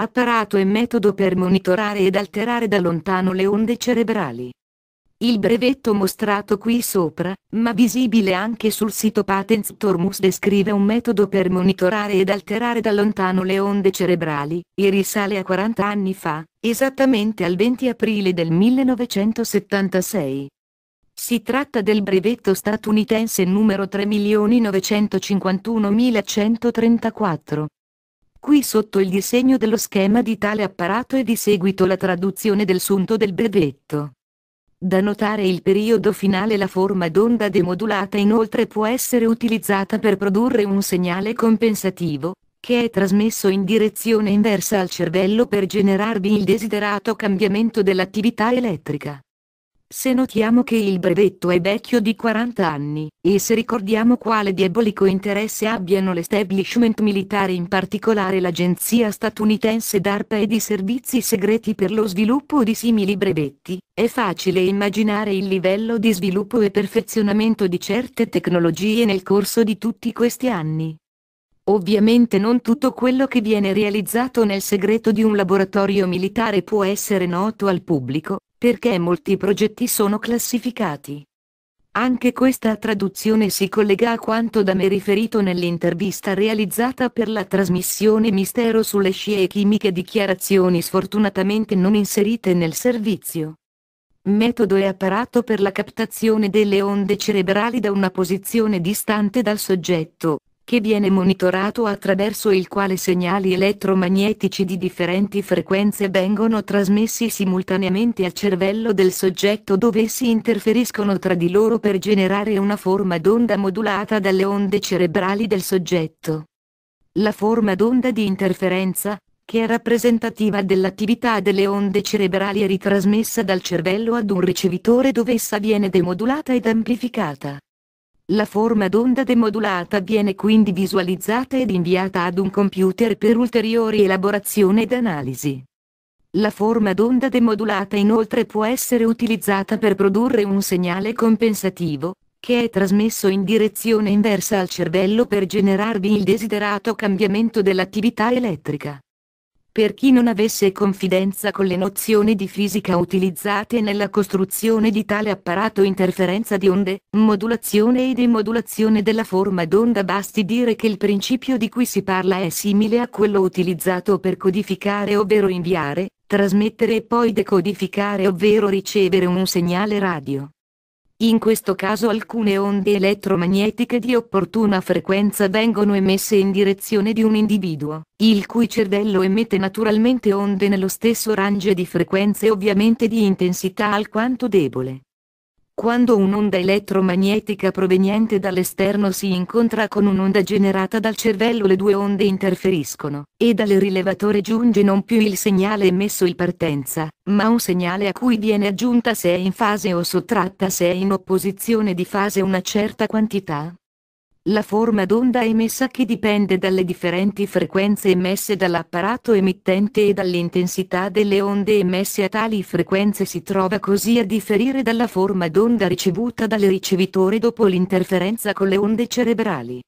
apparato e metodo per monitorare ed alterare da lontano le onde cerebrali. Il brevetto mostrato qui sopra, ma visibile anche sul sito Patents Tormus descrive un metodo per monitorare ed alterare da lontano le onde cerebrali, e risale a 40 anni fa, esattamente al 20 aprile del 1976. Si tratta del brevetto statunitense numero 3.951.134, Qui sotto il disegno dello schema di tale apparato e di seguito la traduzione del sunto del brevetto. Da notare il periodo finale la forma d'onda demodulata inoltre può essere utilizzata per produrre un segnale compensativo, che è trasmesso in direzione inversa al cervello per generarvi il desiderato cambiamento dell'attività elettrica. Se notiamo che il brevetto è vecchio di 40 anni, e se ricordiamo quale diabolico interesse abbiano l'establishment militare in particolare l'agenzia statunitense DARPA e i servizi segreti per lo sviluppo di simili brevetti, è facile immaginare il livello di sviluppo e perfezionamento di certe tecnologie nel corso di tutti questi anni. Ovviamente non tutto quello che viene realizzato nel segreto di un laboratorio militare può essere noto al pubblico, perché molti progetti sono classificati. Anche questa traduzione si collega a quanto da me riferito nell'intervista realizzata per la trasmissione Mistero sulle scie chimiche dichiarazioni sfortunatamente non inserite nel servizio. Metodo e apparato per la captazione delle onde cerebrali da una posizione distante dal soggetto, che viene monitorato attraverso il quale segnali elettromagnetici di differenti frequenze vengono trasmessi simultaneamente al cervello del soggetto dove essi interferiscono tra di loro per generare una forma d'onda modulata dalle onde cerebrali del soggetto. La forma d'onda di interferenza, che è rappresentativa dell'attività delle onde cerebrali è ritrasmessa dal cervello ad un ricevitore dove essa viene demodulata ed amplificata. La forma d'onda demodulata viene quindi visualizzata ed inviata ad un computer per ulteriori elaborazioni ed analisi. La forma d'onda demodulata inoltre può essere utilizzata per produrre un segnale compensativo, che è trasmesso in direzione inversa al cervello per generarvi il desiderato cambiamento dell'attività elettrica per chi non avesse confidenza con le nozioni di fisica utilizzate nella costruzione di tale apparato interferenza di onde, modulazione e demodulazione della forma d'onda basti dire che il principio di cui si parla è simile a quello utilizzato per codificare ovvero inviare, trasmettere e poi decodificare ovvero ricevere un segnale radio. In questo caso alcune onde elettromagnetiche di opportuna frequenza vengono emesse in direzione di un individuo, il cui cervello emette naturalmente onde nello stesso range di frequenze ovviamente di intensità alquanto debole. Quando un'onda elettromagnetica proveniente dall'esterno si incontra con un'onda generata dal cervello le due onde interferiscono, e dal rilevatore giunge non più il segnale emesso in partenza, ma un segnale a cui viene aggiunta se è in fase o sottratta se è in opposizione di fase una certa quantità, la forma d'onda emessa che dipende dalle differenti frequenze emesse dall'apparato emittente e dall'intensità delle onde emesse a tali frequenze si trova così a differire dalla forma d'onda ricevuta dal ricevitore dopo l'interferenza con le onde cerebrali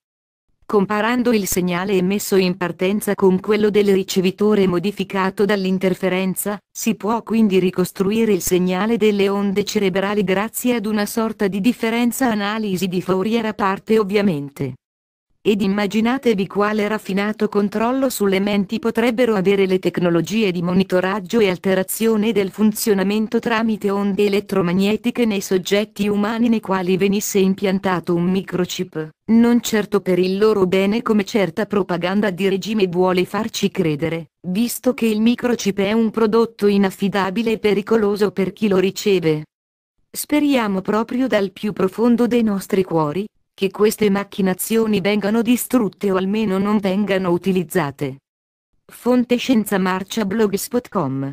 comparando il segnale emesso in partenza con quello del ricevitore modificato dall'interferenza, si può quindi ricostruire il segnale delle onde cerebrali grazie ad una sorta di differenza analisi di Fourier a parte ovviamente ed immaginatevi quale raffinato controllo sulle menti potrebbero avere le tecnologie di monitoraggio e alterazione del funzionamento tramite onde elettromagnetiche nei soggetti umani nei quali venisse impiantato un microchip, non certo per il loro bene come certa propaganda di regime vuole farci credere, visto che il microchip è un prodotto inaffidabile e pericoloso per chi lo riceve. Speriamo proprio dal più profondo dei nostri cuori, che queste macchinazioni vengano distrutte o almeno non vengano utilizzate. Fonte Scienza Marcia Blogspot.com